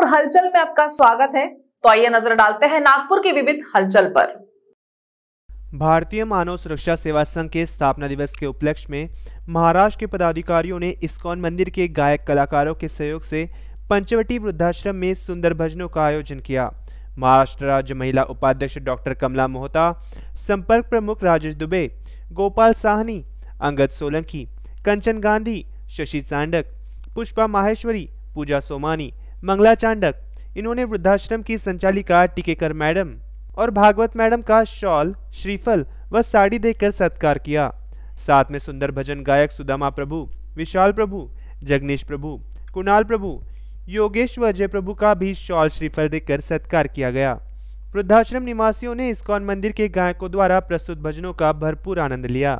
नागपुर हलचल में आपका स्वागत है तो आइए नजर डालते हैं नागपुर की विविध हलचल पर भारतीय मानव सुरक्षा सेवा संघ के स्थापना दिवस के उपलक्ष्य में महाराष्ट्र के पदाधिकारियों ने इस्कॉन मंदिर के गायक कलाकारों के सहयोग से पंचवटी वृद्धाश्रम में सुंदर भजनों का आयोजन किया महाराष्ट्र राज्य महिला उपाध्यक्ष डॉक्टर कमला मोहता संपर्क प्रमुख राजेश दुबे गोपाल साहनी अंगद सोलंकी कंचन गांधी शशि चांडक पुष्पा माहेश्वरी पूजा सोमानी मंगला चांडक इन्होंने वृद्धाश्रम की संचालिका टिकेकर मैडम और भागवत मैडम का शॉल श्रीफल व साड़ी देकर सत्कार किया साथ में सुंदर भजन गायक सुदामा प्रभु विशाल प्रभु जगनीश प्रभु कुणाल प्रभु योगेश व अजय प्रभु का भी शॉल श्रीफल देकर सत्कार किया गया वृद्धाश्रम निवासियों ने इस्कॉन मंदिर के गायकों द्वारा प्रस्तुत भजनों का भरपूर आनंद लिया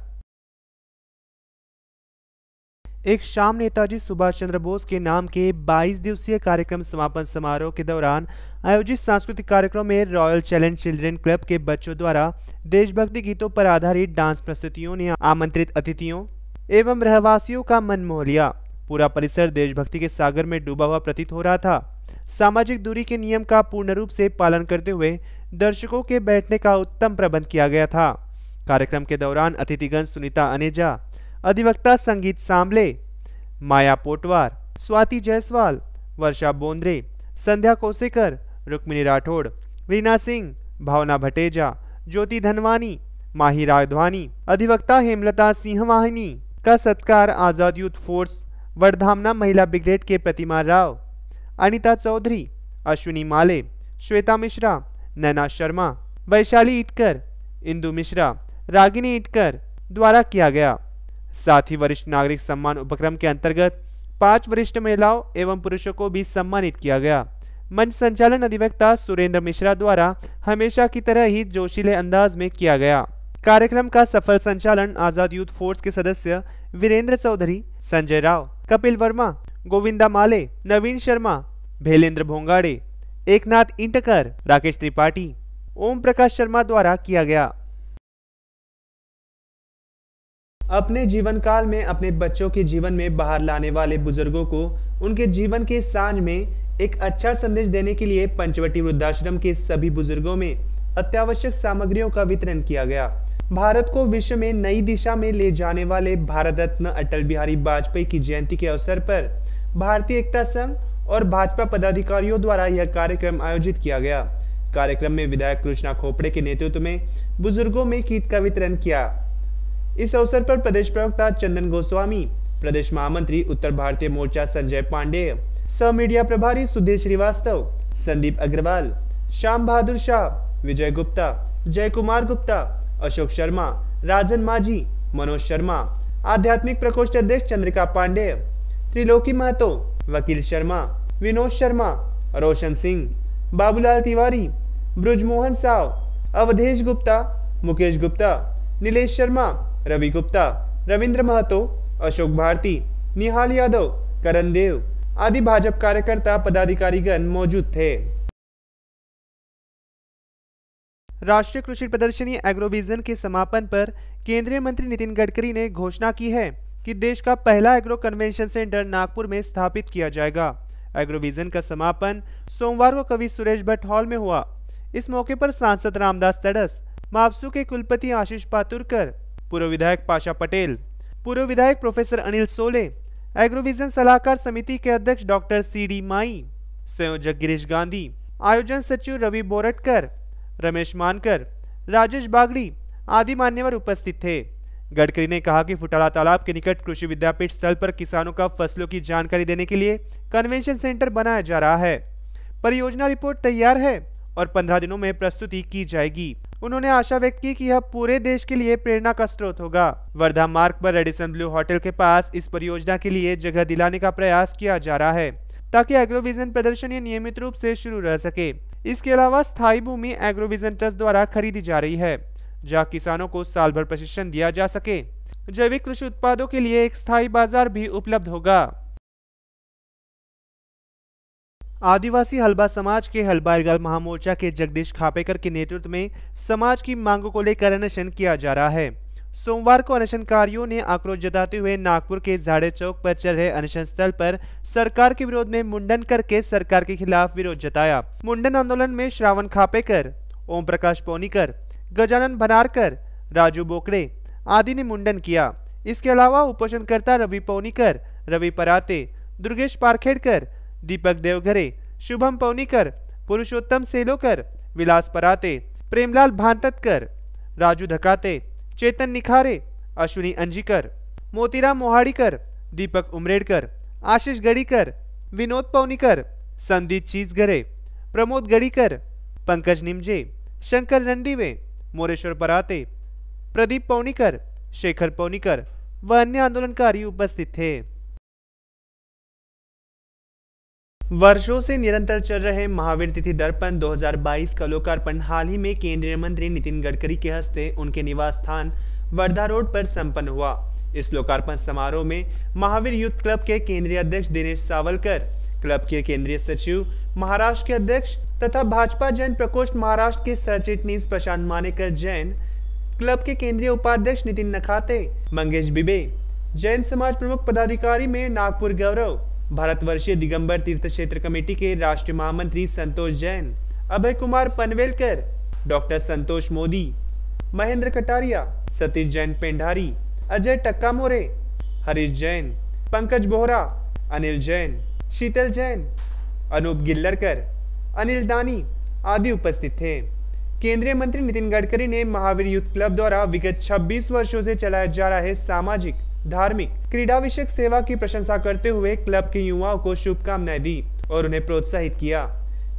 एक शाम नेताजी सुभाष चंद्र बोस के नाम के 22 दिवसीय कार्यक्रम समापन समारोह के दौरान आयोजित सांस्कृतिक कार्यक्रम में रॉयल चैलेंज चिल्ड्रेन क्लब के बच्चों द्वारा देशभक्ति गीतों पर आधारित डांस प्रस्तुतियों ने आमंत्रित अतिथियों एवं रहवासियों का मन मोह लिया पूरा परिसर देशभक्ति के सागर में डूबा हुआ प्रतीत हो रहा था सामाजिक दूरी के नियम का पूर्ण रूप से पालन करते हुए दर्शकों के बैठने का उत्तम प्रबंध किया गया था कार्यक्रम के दौरान अतिथिगण सुनीता अनेजा अधिवक्ता संगीत सांबले माया पोटवार स्वाति जायसवाल वर्षा बोंद्रे संध्या कोसेकर रुक्मिणी राठौड़ रीना सिंह भावना भटेजा ज्योति धनवानी माही राघवानी अधिवक्ता हेमलता सिंह वाहिनी का सत्कार आज़ाद यूथ फोर्स वर्धामना महिला ब्रिगेड के प्रतिमा राव अनिता चौधरी अश्विनी माले श्वेता मिश्रा नैना शर्मा वैशाली इटकर इंदु मिश्रा रागिनी इटकर द्वारा किया गया साथ ही वरिष्ठ नागरिक सम्मान उपक्रम के अंतर्गत पांच वरिष्ठ महिलाओं एवं पुरुषों को भी सम्मानित किया गया मंच संचालन अधिवक्ता सुरेंद्र मिश्रा द्वारा हमेशा की तरह ही जोशीले अंदाज में किया गया कार्यक्रम का सफल संचालन आजाद यूथ फोर्स के सदस्य वीरेंद्र चौधरी संजय राव कपिल वर्मा गोविंदा माले नवीन शर्मा भेलेंद्र भोंगाड़े एकनाथ इंटकर राकेश त्रिपाठी ओम प्रकाश शर्मा द्वारा किया गया अपने जीवन काल में अपने बच्चों के जीवन में बाहर लाने वाले बुजुर्गों को उनके जीवन के सांझ में एक अच्छा संदेश देने के लिए पंचवटी वृद्धाश्रम के सभी बुजुर्गों में अत्यावश्यक सामग्रियों का वितरण किया गया भारत को विश्व में नई दिशा में ले जाने वाले भारत रत्न अटल बिहारी वाजपेयी की जयंती के अवसर पर भारतीय एकता संघ और भाजपा पदाधिकारियों द्वारा यह कार्यक्रम आयोजित किया गया कार्यक्रम में विधायक कृष्णा खोपड़े के नेतृत्व में बुजुर्गों में किट का वितरण किया इस अवसर पर प्रदेश प्रवक्ता चंदन गोस्वामी प्रदेश महामंत्री उत्तर भारतीय मोर्चा संजय पांडे सह मीडिया प्रभारी सुधीर श्रीवास्तव संदीप अग्रवाल श्याम बहादुर शाह विजय गुप्ता जय कुमार गुप्ता अशोक शर्मा राजन माझी मनोज शर्मा आध्यात्मिक प्रकोष्ठ अध्यक्ष चंद्रिका पांडे त्रिलोकी महतो वकील शर्मा विनोद शर्मा रोशन सिंह बाबूलाल तिवारी ब्रजमोहन साव अवधेश गुप्ता मुकेश गुप्ता नीलेश शर्मा रवि गुप्ता रविंद्र महतो अशोक भारती निहाल यादव करण देव आदि भाजपा कार्यकर्ता पदाधिकारीगण मौजूद थे राष्ट्रीय कृषि प्रदर्शनी एग्रोविजन के समापन पर केंद्रीय मंत्री नितिन गडकरी ने घोषणा की है कि देश का पहला एग्रो कन्वेंशन सेंटर नागपुर में स्थापित किया जाएगा एग्रोविजन का समापन सोमवार को कवि सुरेश भट्ट हॉल में हुआ इस मौके पर सांसद रामदास तड़स मापसू के कुलपति आशीष पातुरकर पूर्व विधायक पाशा पटेल पूर्व विधायक प्रोफेसर अनिल सोले एग्रोविजन सलाहकार समिति के अध्यक्ष डॉक्टर सी डी माई संयोजक गिरीश गांधी आयोजन सचिव रवि बोरटकर रमेश मानकर राजेश बागड़ी आदि मान्यवर उपस्थित थे गडकरी ने कहा कि फुटाला तालाब के निकट कृषि विद्यापीठ स्थल पर किसानों का फसलों की जानकारी देने के लिए कन्वेंशन सेंटर बनाया जा रहा है परियोजना रिपोर्ट तैयार है और पंद्रह दिनों में प्रस्तुति की जाएगी उन्होंने आशा व्यक्त की कि यह पूरे देश के लिए प्रेरणा का स्रोत होगा वर्धा मार्ग पर रेडिसन ब्लू होटल के पास इस परियोजना के लिए जगह दिलाने का प्रयास किया जा रहा है ताकि एग्रोविजन प्रदर्शनी नियमित रूप से शुरू रह सके इसके अलावा स्थायी भूमि एग्रोविजन ट्रस्ट द्वारा खरीदी जा रही है जहाँ किसानों को साल भर प्रशिक्षण दिया जा सके जैविक कृषि उत्पादों के लिए एक स्थायी बाजार भी उपलब्ध होगा आदिवासी हलबा समाज के हलबाईगल महामोर्चा के जगदीश खापेकर के नेतृत्व में समाज की मांगों को लेकर अनशन किया जा रहा है सोमवार को अनशनकारियों ने आक्रोश जताते हुए नागपुर के झाड़े चौक पर चल रहे अनशन स्थल पर सरकार के विरोध में मुंडन करके सरकार के खिलाफ विरोध जताया मुंडन आंदोलन में श्रावण खापेकर ओम प्रकाश पौनीकर गजानन भनारकर राजू बोकड़े आदि ने मुंडन किया इसके अलावा उपोषणकर्ता रवि पौनीकर रवि पराते दुर्गेश पारखेड़कर दीपक देवघरे शुभम पवनीकर पुरुषोत्तम सेलोकर विलास पराते प्रेमलाल भांततकर राजू धकाते चेतन निखारे अश्विनी अंजीकर मोतीराम मोहाड़ीकर दीपक उमरेडकर आशीष गढ़ीकर विनोद पवनीकर संदीप चीजघरे प्रमोद गढ़ीकर पंकज निमजे शंकर रंडीवे मोरेश्वर पराते प्रदीप पवनीकर शेखर पवनीकर व अन्य आंदोलनकारी उपस्थित थे वर्षों से निरंतर चल रहे महावीर तिथि दर्पण 2022 का लोकार्पण हाल ही में केंद्रीय मंत्री नितिन गडकरी के हस्ते उनके निवास स्थान वर्धा रोड पर संपन्न हुआ इस लोकार्पण समारोह में महावीर यूथ क्लब के केंद्रीय अध्यक्ष दिनेश सावलकर क्लब के केंद्रीय सचिव महाराष्ट्र के अध्यक्ष तथा भाजपा जैन प्रकोष्ठ महाराष्ट्र के सरचिटनीस प्रशांत मानेकर जैन क्लब के केंद्रीय उपाध्यक्ष नितिन नखाते मंगेश बिबे जैन समाज प्रमुख पदाधिकारी में नागपुर गौरव भारतवर्षीय दिगंबर तीर्थ क्षेत्र कमेटी के राष्ट्रीय महामंत्री संतोष जैन अभय कुमार पनवेलकर डॉक्टर संतोष मोदी महेंद्र कटारिया सतीश जैन पेंडारी अजय टक्का मोरे हरीश जैन पंकज बोहरा अनिल जैन शीतल जैन अनूप गिल्लरकर अनिल दानी आदि उपस्थित थे केंद्रीय मंत्री नितिन गडकरी ने महावीर यूथ क्लब द्वारा विगत 26 वर्षों से चलाया जा रहा है सामाजिक धार्मिक क्रीडा विषय सेवा की प्रशंसा करते हुए क्लब के युवाओं को शुभकामनाएं दी और उन्हें प्रोत्साहित किया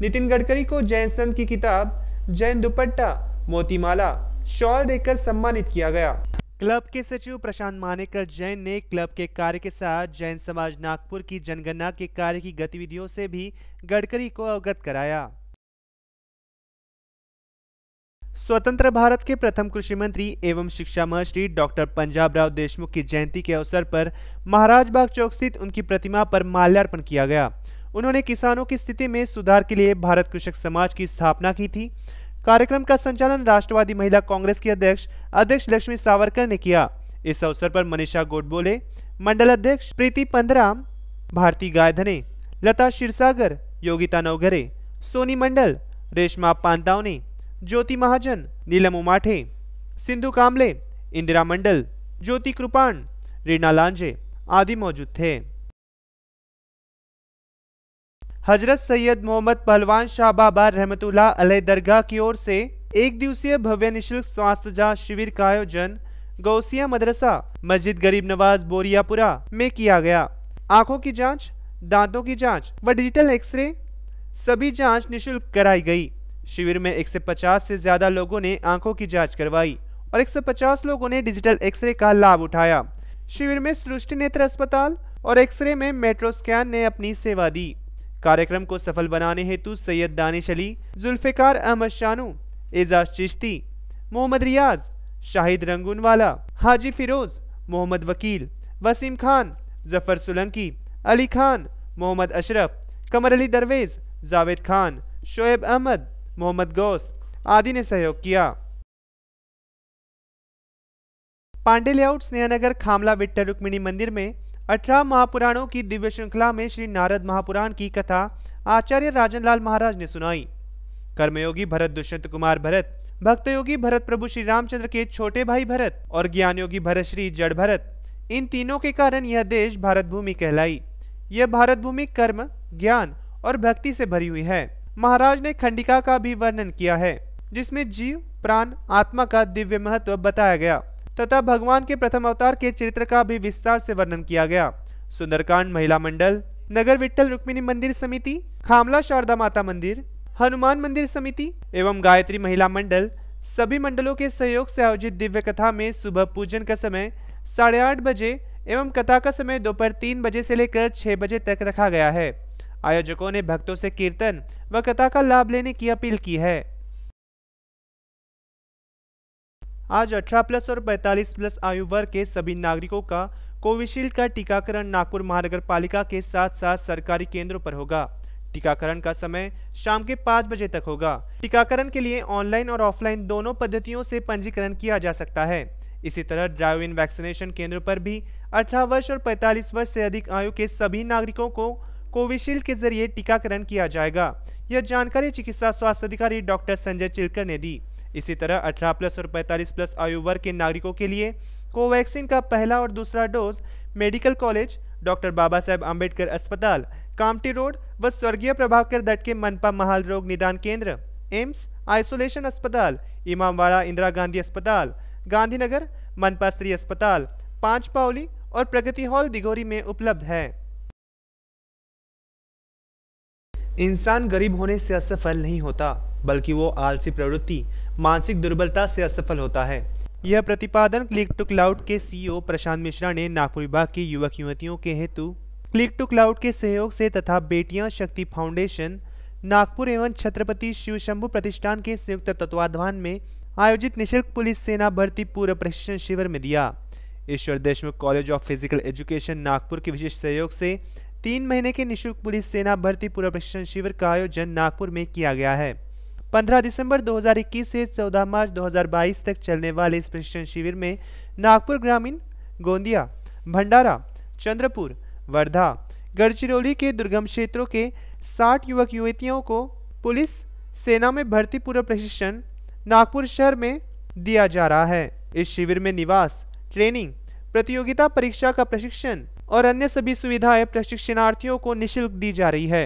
नितिन गडकरी को जैन संत की किताब जैन दुपट्टा मोतीमाला शॉल देकर सम्मानित किया गया क्लब के सचिव प्रशांत मानेकर जैन ने क्लब के कार्य के साथ जैन समाज नागपुर की जनगणना के कार्य की गतिविधियों से भी गडकरी को अवगत कराया स्वतंत्र भारत के प्रथम कृषि मंत्री एवं शिक्षा मंत्री डॉक्टर पंजाब राव देशमुख की जयंती के अवसर पर महाराज बाग चौक स्थित उनकी प्रतिमा पर माल्यार्पण किया गया उन्होंने किसानों की स्थिति में सुधार के लिए भारत कृषक समाज की स्थापना की थी कार्यक्रम का संचालन राष्ट्रवादी महिला कांग्रेस की अध्यक्ष अध्यक्ष लक्ष्मी सावरकर ने किया इस अवसर पर मनीषा गोडबोले मंडल अध्यक्ष प्रीति पंदराम भारती गायधने लता शिरसागर योगिता नवघरे सोनी मंडल रेशमा पांतावनी ज्योति महाजन नीलम उमाठे सिंधु कामले इंदिरा मंडल ज्योति कृपाण रीना लांजे आदि मौजूद थे हजरत सैयद मोहम्मद पहलवान शाह बाबा रहमतुल्ला अलह दरगाह की ओर से एक दिवसीय भव्य निःशुल्क स्वास्थ्य जांच शिविर का आयोजन गौसिया मदरसा मस्जिद गरीब नवाज बोरियापुरा में किया गया आंखों की जांच, दांतों की जांच व डिजिटल एक्सरे सभी जांच निःशुल्क कराई गई शिविर में 150 से ज़्यादा लोगों ने आंखों की जांच करवाई और 150 लोगों ने डिजिटल एक्सरे का लाभ उठाया शिविर में सृष्टि नेत्र अस्पताल और एक्सरे में मेट्रो स्कैन ने अपनी सेवा दी कार्यक्रम को सफल बनाने हेतु सैयद दानिश अली जुल्फ़िकार अहमद शानू एजाज चिश्ती मोहम्मद रियाज शाहिद रंगूनवाला हाजी फिरोज मोहम्मद वकील वसीम खान जफर सुलंकी अली खान मोहम्मद अशरफ कमर अली दरवेज जावेद खान शोएब अहमद मोहम्मद गौस आदि ने सहयोग किया पांडे लेआउट स्नेहनगर खामला विट्ठल रुक्मिणी मंदिर में अठारह महापुराणों की दिव्य श्रृंखला में श्री नारद महापुराण की कथा आचार्य राजनलाल महाराज ने सुनाई कर्मयोगी भरत दुष्यंत कुमार भरत भक्तयोगी भरत प्रभु श्री रामचंद्र के छोटे भाई भरत और ज्ञानयोगी भरत श्री जड़ भरत इन तीनों के कारण यह देश भारत भूमि कहलाई यह भारत भूमि कर्म ज्ञान और भक्ति से भरी हुई है महाराज ने खंडिका का भी वर्णन किया है जिसमें जीव प्राण आत्मा का दिव्य महत्व बताया गया तथा भगवान के प्रथम अवतार के चरित्र का भी विस्तार से वर्णन किया गया सुंदरकांड महिला मंडल नगर विट्ठल रुक्मिणी मंदिर समिति खामला शारदा माता मंदिर हनुमान मंदिर समिति एवं गायत्री महिला मंडल सभी मंडलों के सहयोग से आयोजित दिव्य कथा में सुबह पूजन का समय साढ़े आठ बजे एवं कथा का समय दोपहर तीन बजे से लेकर छह बजे तक रखा गया है आयोजकों ने भक्तों से कीर्तन व कथा का लाभ लेने की अपील की है आज 18 प्लस और 45 प्लस आयु वर्ग के सभी नागरिकों का कोविशील्ड का टीकाकरण नागपुर महानगर पालिका के साथ साथ सरकारी केंद्रों पर होगा टीकाकरण का समय शाम के पाँच बजे तक होगा टीकाकरण के लिए ऑनलाइन और ऑफलाइन दोनों पद्धतियों से पंजीकरण किया जा सकता है इसी तरह ड्राइव इन वैक्सीनेशन केंद्र पर भी अठारह वर्ष और 45 वर्ष से अधिक आयु के सभी नागरिकों को कोविशील्ड के जरिए टीकाकरण किया जाएगा यह जानकारी चिकित्सा स्वास्थ्य अधिकारी डॉक्टर संजय चिलकर ने दी इसी तरह 18 प्लस और 45 प्लस आयु वर्ग के नागरिकों के लिए कोवैक्सीन का पहला और दूसरा dose medical college doctor Baba Saheb Ambedkar अस्पताल कामटी रोड व स्वर्गीय प्रभाकर दट के मनपा महाल रोग निदान केंद्र एम्स आइसोलेशन अस्पताल इमामवाड़ा इंदिरा गांधी अस्पताल गांधीनगर मनपा श्री अस्पताल पांच पावली और प्रगति हॉल दिघोरी में उपलब्ध है इंसान गरीब होने से असफल नहीं होता बल्कि वो आलसी प्रवृत्ति मानसिक दुर्बलता से असफल होता है यह प्रतिपादन क्लिक टू क्लाउड के सीईओ e प्रशांत मिश्रा ने नागपुर विभाग के युवक युवतियों के हेतु क्लिक टू क्लाउड के सहयोग से तथा बेटियां शक्ति फाउंडेशन नागपुर एवं छत्रपति शिव शंभु प्रतिष्ठान के संयुक्त तत्वाधान में आयोजित निःशुल्क पुलिस सेना भर्ती पूर्व प्रशिक्षण शिविर में दिया Ishwar Deshmukh college of physical education Nagpur के विशेष सहयोग से तीन महीने के निशुल्क पुलिस सेना भर्ती पूर्व प्रशिक्षण शिविर का आयोजन नागपुर में किया गया है 15 दिसंबर 2021 से 14 मार्च 2022 तक चलने वाले इस प्रशिक्षण शिविर में नागपुर ग्रामीण गोंदिया भंडारा चंद्रपुर वर्धा गढ़चिरौली के दुर्गम क्षेत्रों के 60 युवक युवतियों को पुलिस सेना में भर्ती पूर्व प्रशिक्षण नागपुर शहर में दिया जा रहा है इस शिविर में निवास ट्रेनिंग प्रतियोगिता परीक्षा का प्रशिक्षण और अन्य सभी सुविधाएं प्रशिक्षणार्थियों को निःशुल्क दी जा रही है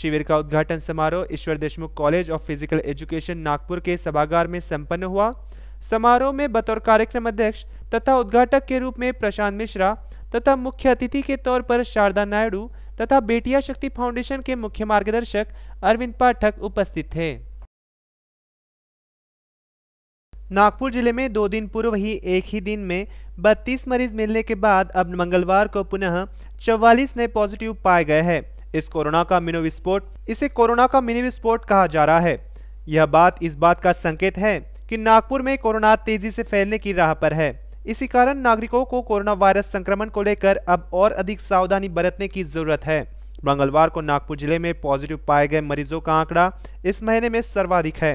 शिविर का उद्घाटन समारोह Ishwar Deshmukh college of physical education Nagpur के सभागार में संपन्न हुआ समारोह में बतौर कार्यक्रम अध्यक्ष तथा उद्घाटक के रूप में प्रशांत मिश्रा तथा मुख्य अतिथि के तौर पर शारदा नायडू तथा बेटिया शक्ति फाउंडेशन के मुख्य मार्गदर्शक अरविंद पाठक उपस्थित थे नागपुर जिले में दो दिन पूर्व ही एक ही दिन में 32 मरीज मिलने के बाद अब मंगलवार को पुनः 44 नए पॉजिटिव पाए गए हैं इस कोरोना का मिनो विस्फोट इसे कोरोना का मिनी विस्फोट कहा जा रहा है यह बात इस बात का संकेत है कि नागपुर में कोरोना तेजी से फैलने की राह पर है इसी कारण नागरिकों को कोरोना वायरस संक्रमण को लेकर अब और अधिक सावधानी बरतने की जरूरत है मंगलवार को नागपुर जिले में पॉजिटिव पाए गए मरीजों का आंकड़ा इस महीने में सर्वाधिक है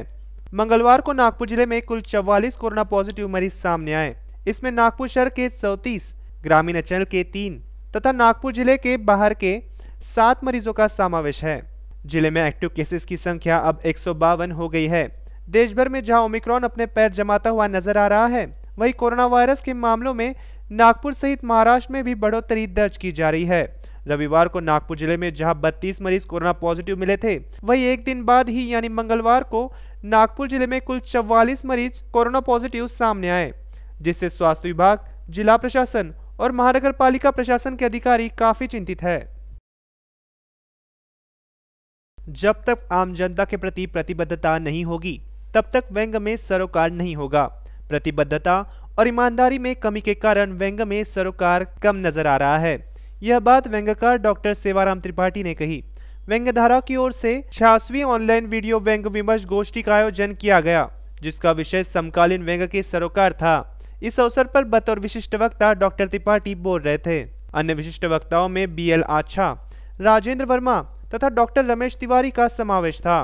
मंगलवार को नागपुर जिले में कुल चौवालीस कोरोना पॉजिटिव मरीज सामने आए इसमें नागपुर शहर के चौतीस ग्रामीण अंचल के तीन तथा नागपुर जिले के बाहर के सात मरीजों का समावेश है जिले में एक्टिव केसेस की संख्या अब एक हो गई है देश भर में जहां ओमिक्रॉन अपने पैर जमाता हुआ नजर आ रहा है वहीं कोरोना वायरस के मामलों में नागपुर सहित महाराष्ट्र में भी बढ़ोतरी दर्ज की जा रही है रविवार को नागपुर जिले में जहां 32 मरीज कोरोना पॉजिटिव मिले थे वहीं एक दिन बाद ही यानी मंगलवार को नागपुर जिले में कुल चौवालीस मरीज कोरोना पॉजिटिव सामने आए जिससे स्वास्थ्य विभाग जिला प्रशासन और महानगर पालिका प्रशासन के अधिकारी काफी चिंतित है जब तक आम जनता के प्रति प्रतिबद्धता नहीं होगी तब तक व्यंग में सरोकार नहीं होगा प्रतिबद्धता और ईमानदारी में कमी के कारण व्यंग में सरोकार कम नजर आ रहा है यह बात व्यंगकार डॉक्टर सेवाराम त्रिपाठी ने कही व्यंगधारा की ओर से छियासवीं ऑनलाइन वीडियो व्यंग विमर्श गोष्ठी का आयोजन किया गया जिसका विषय समकालीन व्यंग के सरोकार था इस अवसर पर बतौर विशिष्ट वक्ता डॉक्टर त्रिपाठी बोल रहे थे अन्य विशिष्ट वक्ताओं में बी एल आछा राजेंद्र वर्मा तथा डॉक्टर रमेश तिवारी का समावेश था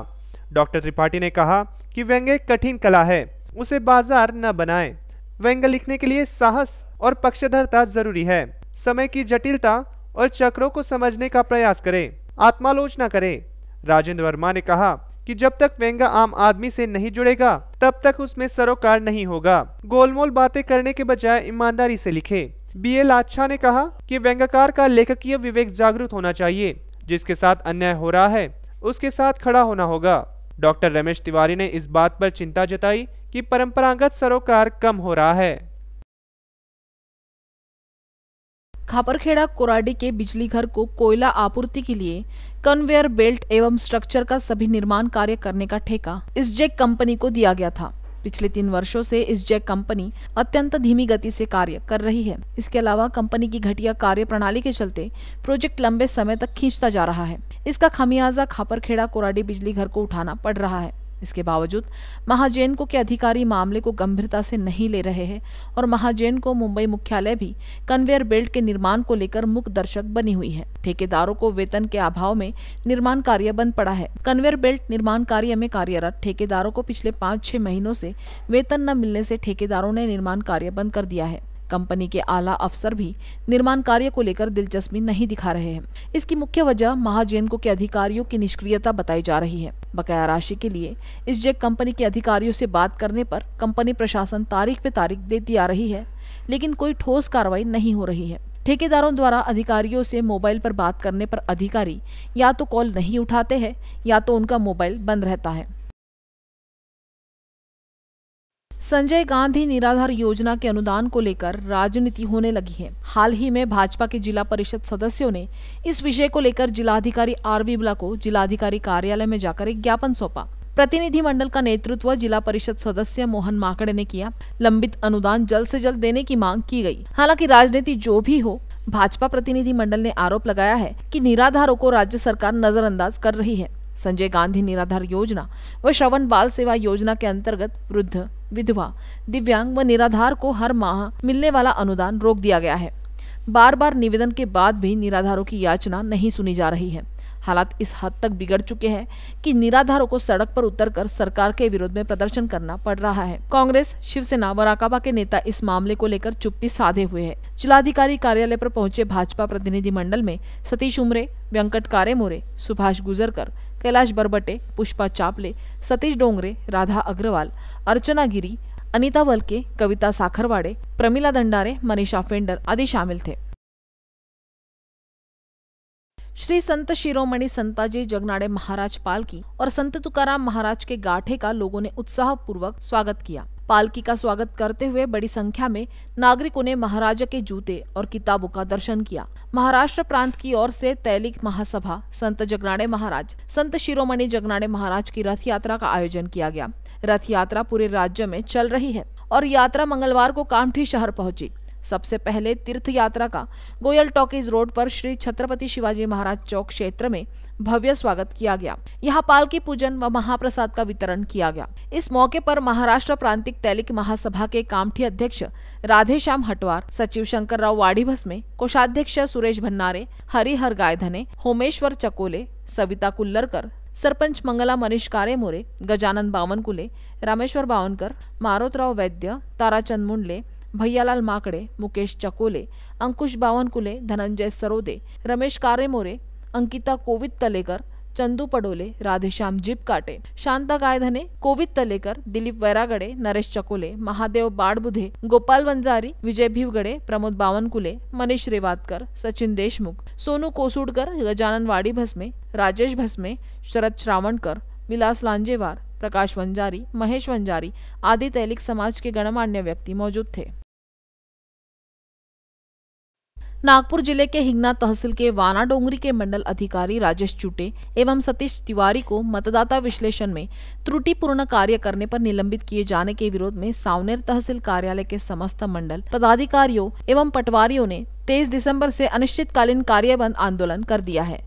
डॉक्टर त्रिपाठी ने कहा कि व्यंग एक कठिन कला है उसे बाजार न बनाए व्यंग लिखने के लिए साहस और पक्षधरता जरूरी है समय की जटिलता और चक्रों को समझने का प्रयास करें आत्मालोचना करें राजेंद्र वर्मा ने कहा कि जब तक व्यंगा आम आदमी से नहीं जुड़ेगा तब तक उसमें सरोकार नहीं होगा गोलमोल बातें करने के बजाय ईमानदारी से लिखे बी एल आच्छा ने कहा कि व्यंगकार का लेखकीय विवेक जागृत होना चाहिए जिसके साथ अन्याय हो रहा है उसके साथ खड़ा होना होगा डॉक्टर रमेश तिवारी ने इस बात पर चिंता जताई कि परंपरागत सरोकार कम हो रहा है खापरखेड़ा कोराडी के बिजली घर को कोयला आपूर्ति के लिए कन्वेयर बेल्ट एवं स्ट्रक्चर का सभी निर्माण कार्य करने का ठेका इस जेक कंपनी को दिया गया था पिछले तीन वर्षों से इस जेक कंपनी अत्यंत धीमी गति से कार्य कर रही है इसके अलावा कंपनी की घटिया कार्य प्रणाली के चलते प्रोजेक्ट लंबे समय तक खींचता जा रहा है इसका खामियाजा खापरखेड़ा कोराडी बिजली घर को उठाना पड़ रहा है इसके बावजूद महाजैन को के अधिकारी मामले को गंभीरता से नहीं ले रहे हैं और महाजैन को मुंबई मुख्यालय भी कन्वेयर बेल्ट के निर्माण को लेकर मुख दर्शक बनी हुई है ठेकेदारों को वेतन के अभाव में निर्माण कार्य बंद पड़ा है कन्वेयर बेल्ट निर्माण कार्य में कार्यरत ठेकेदारों को पिछले पाँच छह महीनों से वेतन न मिलने से ठेकेदारों ने निर्माण कार्य बंद कर दिया है कंपनी के आला अफसर भी निर्माण कार्य को लेकर दिलचस्पी नहीं दिखा रहे हैं इसकी मुख्य वजह महाजेनको के अधिकारियों की निष्क्रियता बताई जा रही है बकाया राशि के लिए इस जेक कंपनी के अधिकारियों से बात करने पर कंपनी प्रशासन तारीख पे तारीख देती आ रही है लेकिन कोई ठोस कार्रवाई नहीं हो रही है ठेकेदारों द्वारा अधिकारियों से मोबाइल पर बात करने पर अधिकारी या तो कॉल नहीं उठाते हैं या तो उनका मोबाइल बंद रहता है संजय गांधी निराधार योजना के अनुदान को लेकर राजनीति होने लगी है हाल ही में भाजपा के जिला परिषद सदस्यों ने इस विषय को लेकर जिलाधिकारी आर बिबला को जिलाधिकारी कार्यालय में जाकर एक ज्ञापन सौंपा प्रतिनिधि मंडल का नेतृत्व जिला परिषद सदस्य मोहन माकड़े ने किया लंबित अनुदान जल्द से जल्द देने की मांग की गई हालांकि राजनीति जो भी हो भाजपा प्रतिनिधि मंडल ने आरोप लगाया है कि निराधारों को राज्य सरकार नजरअंदाज कर रही है संजय गांधी निराधार योजना व श्रवण बाल सेवा योजना के अंतर्गत वृद्ध विधवा दिव्यांग व निराधार को हर माह मिलने वाला अनुदान रोक दिया गया है बार बार निवेदन के बाद भी निराधारों की याचना नहीं सुनी जा रही है हालात इस हद तक बिगड़ चुके हैं कि निराधारों को सड़क पर उतरकर सरकार के विरोध में प्रदर्शन करना पड़ रहा है कांग्रेस शिवसेना व राकाबा के नेता इस मामले को लेकर चुप्पी साधे हुए हैं जिलाधिकारी कार्यालय पर पहुंचे भाजपा प्रतिनिधि मंडल में सतीश उमरे व्यंकट कारे मोरे सुभाष गुजरकर कैलाश बरबटे पुष्पा चापले सतीश डोंगरे राधा अग्रवाल अर्चना गिरी अनिता वलके कविता साखरवाड़े प्रमिला दंडारे मनीषा फेंडर आदि शामिल थे श्री संत शिरोमणि संताजी जगनाड़े महाराज पालकी और संत तुकाराम महाराज के गाठे का लोगों ने उत्साहपूर्वक स्वागत किया पालकी का स्वागत करते हुए बड़ी संख्या में नागरिकों ने महाराजा के जूते और किताबों का दर्शन किया महाराष्ट्र प्रांत की ओर से तैलिक महासभा संत जगनाडे महाराज संत शिरोमणि जगनाडे महाराज की रथ यात्रा का आयोजन किया गया रथ यात्रा पूरे राज्य में चल रही है और यात्रा मंगलवार को कामठी शहर पहुंची सबसे पहले तीर्थ यात्रा का गोयल टॉकीज रोड पर श्री छत्रपति शिवाजी महाराज चौक क्षेत्र में भव्य स्वागत किया गया यहाँ पाल की पूजन व महाप्रसाद का वितरण किया गया इस मौके पर महाराष्ट्र प्रांतिक तैलिक महासभा के कामठी अध्यक्ष राधेश्याम हटवार सचिव शंकर राव में कोषाध्यक्ष सुरेश भन्नारे हरिहर गायधने होमेश्वर चकोले सविता कुल्लरकर सरपंच मंगला मनीष कारेमोरे गजानन बावनकुले रामेश्वर बावनकर मारोतराव वैद्य ताराचंद मुंडले भैयालाल माकड़े मुकेश चकोले अंकुश बावनकुले धनंजय सरोदे रमेश कारेमोरे अंकिता कोविद तलेकर चंदू पडोले राधेश्याम काटे शांता गायधने कोविद तलेकर दिलीप वैरागडे नरेश चकोले महादेव बाडबुधे गोपाल वंजारी विजय भिवगडे प्रमोद बावनकुले मनीष रेवातकर सचिन देशमुख सोनू कोसुडकर गजानन वाडी भस्मे राजेश भस्मे शरद श्रावणकर विलास लांजेवार प्रकाश वंजारी महेश वंजारी आदि तैलिक समाज के गणमान्य व्यक्ति मौजूद थे नागपुर जिले के हिंगना तहसील के वाना डोंगरी के मंडल अधिकारी राजेश चुटे एवं सतीश तिवारी को मतदाता विश्लेषण में त्रुटिपूर्ण कार्य करने पर निलंबित किए जाने के विरोध में सावनेर तहसील कार्यालय के समस्त मंडल पदाधिकारियों एवं पटवारियों ने तेईस दिसंबर से अनिश्चितकालीन कार्य बंद आंदोलन कर दिया है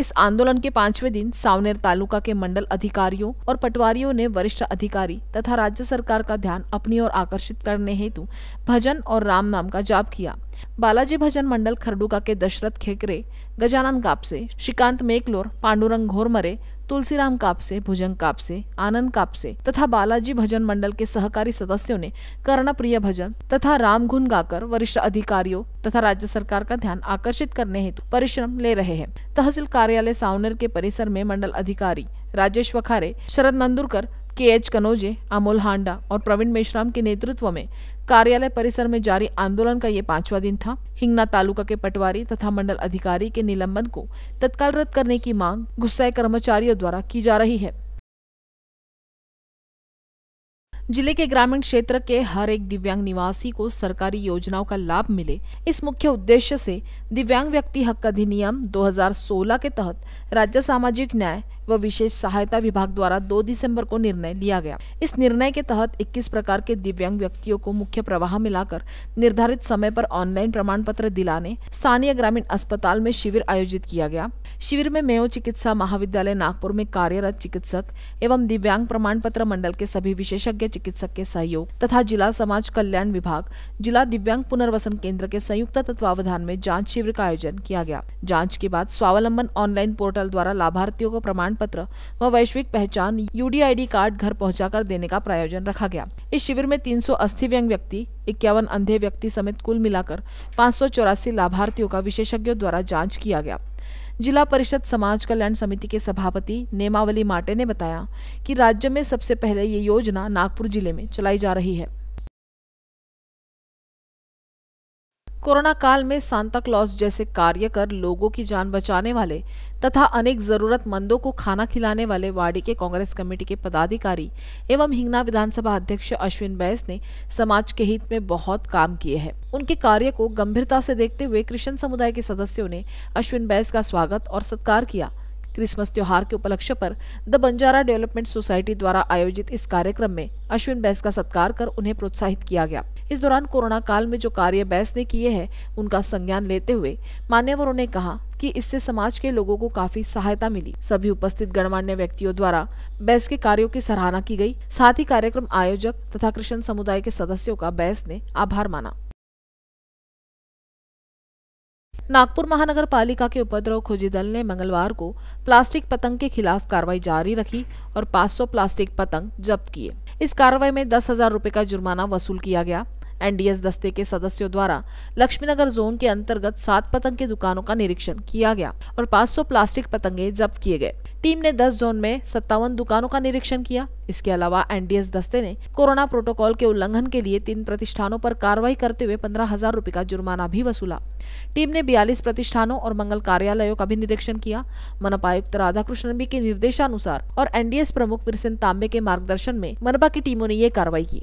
इस आंदोलन के पांचवें दिन सावनेर तालुका के मंडल अधिकारियों और पटवारियों ने वरिष्ठ अधिकारी तथा राज्य सरकार का ध्यान अपनी ओर आकर्षित करने हेतु भजन और राम नाम का जाप किया बालाजी भजन मंडल खरडुका के दशरथ खेकरे गजानन गापसे श्रीकांत मेकलोर पांडुरंग घोरमरे तुलसीराम कापसे भुजंग कापसे आनंद कापसे तथा बालाजी भजन मंडल के सहकारी सदस्यों ने कर्णप्रिय भजन तथा रामघुन गाकर वरिष्ठ अधिकारियों तथा राज्य सरकार का ध्यान आकर्षित करने हेतु परिश्रम ले रहे हैं तहसील कार्यालय सावनेर के परिसर में मंडल अधिकारी राजेश वखारे शरद नंदुरकर के एच कनौजे अमोल हांडा और प्रवीण मेश्राम के नेतृत्व में कार्यालय परिसर में जारी आंदोलन का ये पांचवा दिन था हिंगना तालुका के पटवारी तथा मंडल अधिकारी के निलंबन को तत्काल रद्द करने की मांग गुस्साए कर्मचारियों द्वारा की जा रही है जिले के ग्रामीण क्षेत्र के हर एक दिव्यांग निवासी को सरकारी योजनाओं का लाभ मिले इस मुख्य उद्देश्य से दिव्यांग व्यक्ति हक अधिनियम 2016 के तहत राज्य सामाजिक न्याय व विशेष सहायता विभाग द्वारा 2 दिसंबर को निर्णय लिया गया इस निर्णय के तहत 21 प्रकार के दिव्यांग व्यक्तियों को मुख्य प्रवाह मिलाकर निर्धारित समय पर ऑनलाइन प्रमाण पत्र दिलाने स्थानीय ग्रामीण अस्पताल में शिविर आयोजित किया गया शिविर में मेयो चिकित्सा महाविद्यालय नागपुर में कार्यरत चिकित्सक एवं दिव्यांग प्रमाण पत्र मंडल के सभी विशेषज्ञ चिकित्सक के सहयोग तथा जिला समाज कल्याण विभाग जिला दिव्यांग पुनर्वसन केंद्र के संयुक्त तत्वावधान में जाँच शिविर का आयोजन किया गया जाँच के बाद स्वावलंबन ऑनलाइन पोर्टल द्वारा लाभार्थियों को प्रमाण पत्र व वैश्विक पहचान यूडीआईडी कार्ड घर पहुंचाकर देने का प्रायोजन रखा गया इस शिविर में तीन अस्थि व्यंग व्यक्ति इक्यावन अंधे व्यक्ति समेत कुल मिलाकर पाँच लाभार्थियों का विशेषज्ञों द्वारा जाँच किया गया जिला परिषद समाज कल्याण समिति के सभापति नेमावली माटे ने बताया कि राज्य में सबसे पहले ये योजना नागपुर जिले में चलाई जा रही है कोरोना काल में सांता क्लॉज जैसे कार्य कर लोगों की जान बचाने वाले तथा अनेक जरूरतमंदों को खाना खिलाने वाले वाड़ी के कांग्रेस कमेटी के पदाधिकारी एवं हिंगना विधानसभा अध्यक्ष अश्विन बैस ने समाज के हित में बहुत काम किए हैं उनके कार्य को गंभीरता से देखते हुए कृष्ण समुदाय के सदस्यों ने अश्विन बैस का स्वागत और सत्कार किया क्रिसमस त्योहार के उपलक्ष्य पर द बंजारा डेवलपमेंट सोसाइटी द्वारा आयोजित इस कार्यक्रम में अश्विन बैस का सत्कार कर उन्हें प्रोत्साहित किया गया इस दौरान कोरोना काल में जो कार्य बैस ने किए हैं उनका संज्ञान लेते हुए मान्यवरों ने कहा कि इससे समाज के लोगों को काफी सहायता मिली सभी उपस्थित गणमान्य व्यक्तियों द्वारा बैस के कार्यों की सराहना की गई साथ ही कार्यक्रम आयोजक तथा कृष्ण समुदाय के सदस्यों का बैस ने आभार माना नागपुर महानगर पालिका के उपद्रव खोजी दल ने मंगलवार को प्लास्टिक पतंग के खिलाफ कार्रवाई जारी रखी और 500 प्लास्टिक पतंग जब्त किए इस कार्रवाई में दस हजार रूपए का जुर्माना वसूल किया गया एनडीएस दस्ते के सदस्यों द्वारा लक्ष्मीनगर जोन के अंतर्गत सात पतंग की दुकानों का निरीक्षण किया गया और 500 प्लास्टिक पतंगे जब्त किए गए टीम ने 10 जोन में सत्तावन दुकानों का निरीक्षण किया इसके अलावा एनडीएस दस्ते ने कोरोना प्रोटोकॉल के उल्लंघन के लिए तीन प्रतिष्ठानों पर कार्रवाई करते हुए पंद्रह हजार रूपए का जुर्माना भी वसूला टीम ने 42 प्रतिष्ठानों और मंगल कार्यालयों का भी निरीक्षण किया मनपा आयुक्त राधाकृष्णन भी के निर्देशानुसार और एनडीएस प्रमुख वीरसेन तांबे के मार्गदर्शन में मनपा की टीमों ने ये कार्रवाई की